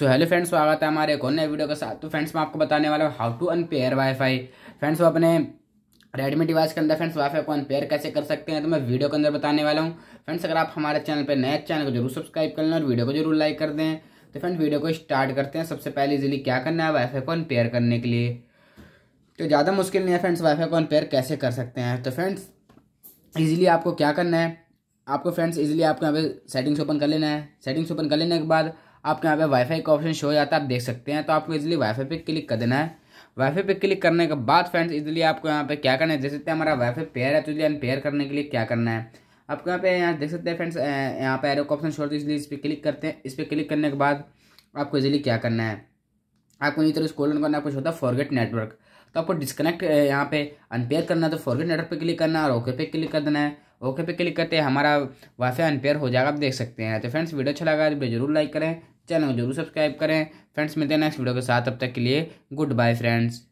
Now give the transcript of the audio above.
तो hello friends स्वागत है हमारे एक और नए वीडियो के साथ तो फ्रेंड्स मैं आपको बताने वाला हूँ how to unpair WiFi friends वो अपने रेडमी डिवाइस के अंदर फ्रेंड्स वाईफाई को अनपेयर कैसे कर सकते हैं तो मैं वीडियो के अंदर बताने वाला हूँ फ्रेंड्स अगर आप हमारे चैनल पर नए चैनल को जरूर सब्सक्राइब कर लें और वीडियो को जरूर लाइक कर दें तो फ्रेंड्स वीडियो को स्टार्ट करते हैं सबसे पहले इजिली क्या करना है वाईफाई को अनपेयर करने के लिए तो ज़्यादा मुश्किल नहीं है फ्रेंड्स वाईफाई को अनपेयर कैसे कर सकते हैं तो फ्रेंड्स ईजिली आपको क्या करना है आपको फ्रेंड्स इजीली आपको यहाँ पे सेटिंग्स ओपन कर लेना है सेटिंग्स ओपन कर लेने के बाद आपके यहाँ पे वाईफाई का ऑप्शन शो हो जाता है आप देख सकते हैं तो आपको इजिली वाईफाई पे क्लिक कर देना है वाईफाई पे क्लिक करने के बाद फ्रेंड्स इजिली आपको यहाँ पे क्या करना है देख सकते हैं हमारा वाईफाई पेयर है तो इसलिए पेयर करने के लिए क्या करना है आपको यहाँ पे यहाँ देख सकते हैं फ्रेंड्स यहाँ पे एरो का ऑप्शन शो होता है इसलिए तो इस पर क्लिक करते हैं इस पर क्लिक करने के बाद आपको इजिली क्या करना है आपको नीचे स्कोल करना आपको होता है फॉरगेट नेटवर्क तो आपको डिस्कनेक्ट यहाँ पे अनपेयर करना है तो फॉरगेट नेटवर्क पे क्लिक करना है और ओके पे क्लिक कर देना है ओके पे क्लिक करते हैं हमारा वाईफाई अनपेयर हो जाएगा आप देख सकते हैं तो फ्रेंड्स वीडियो अच्छा लगा वीडियो जरूर लाइक करें चैनल को जरूर सब्सक्राइब करें फ्रेंड्स मिलते हैं नेक्स्ट वीडियो के साथ अब तक के लिए गुड बाय फ्रेंड्स